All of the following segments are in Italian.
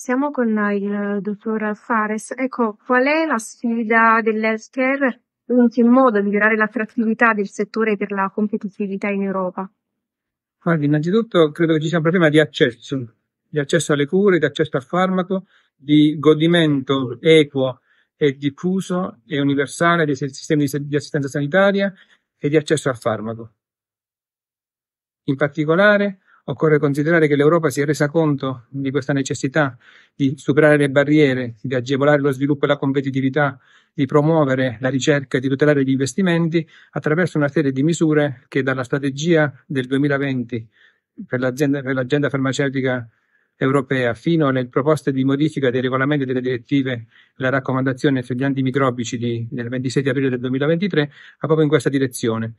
Siamo con eh, il eh, dottor Fares. Ecco, qual è la sfida dell'healthcare e in che modo migliorare l'attrattività del settore per la competitività in Europa? Guardi, innanzitutto credo che ci sia un problema di accesso, di accesso alle cure, di accesso al farmaco, di godimento equo e diffuso e universale dei sistemi di assistenza sanitaria e di accesso al farmaco. In particolare, Occorre considerare che l'Europa si è resa conto di questa necessità di superare le barriere, di agevolare lo sviluppo e la competitività, di promuovere la ricerca e di tutelare gli investimenti attraverso una serie di misure che dalla strategia del 2020 per, per l'agenda farmaceutica europea fino alle proposte di modifica dei regolamenti e delle direttive la raccomandazione sugli antimicrobici di, del 26 aprile del 2023 va proprio in questa direzione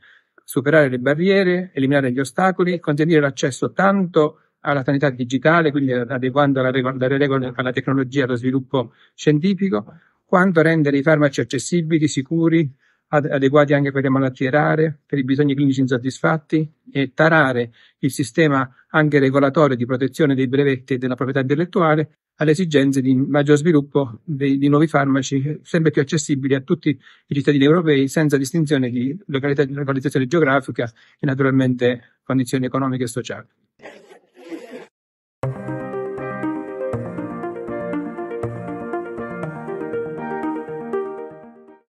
superare le barriere, eliminare gli ostacoli, contenere l'accesso tanto alla sanità digitale, quindi adeguando la regola, le regole alla tecnologia e allo sviluppo scientifico, quanto rendere i farmaci accessibili, sicuri, adeguati anche per le malattie rare, per i bisogni clinici insoddisfatti e tarare il sistema anche regolatorio di protezione dei brevetti e della proprietà intellettuale alle esigenze di maggior sviluppo dei, di nuovi farmaci sempre più accessibili a tutti i cittadini europei senza distinzione di località, localizzazione geografica e naturalmente condizioni economiche e sociali.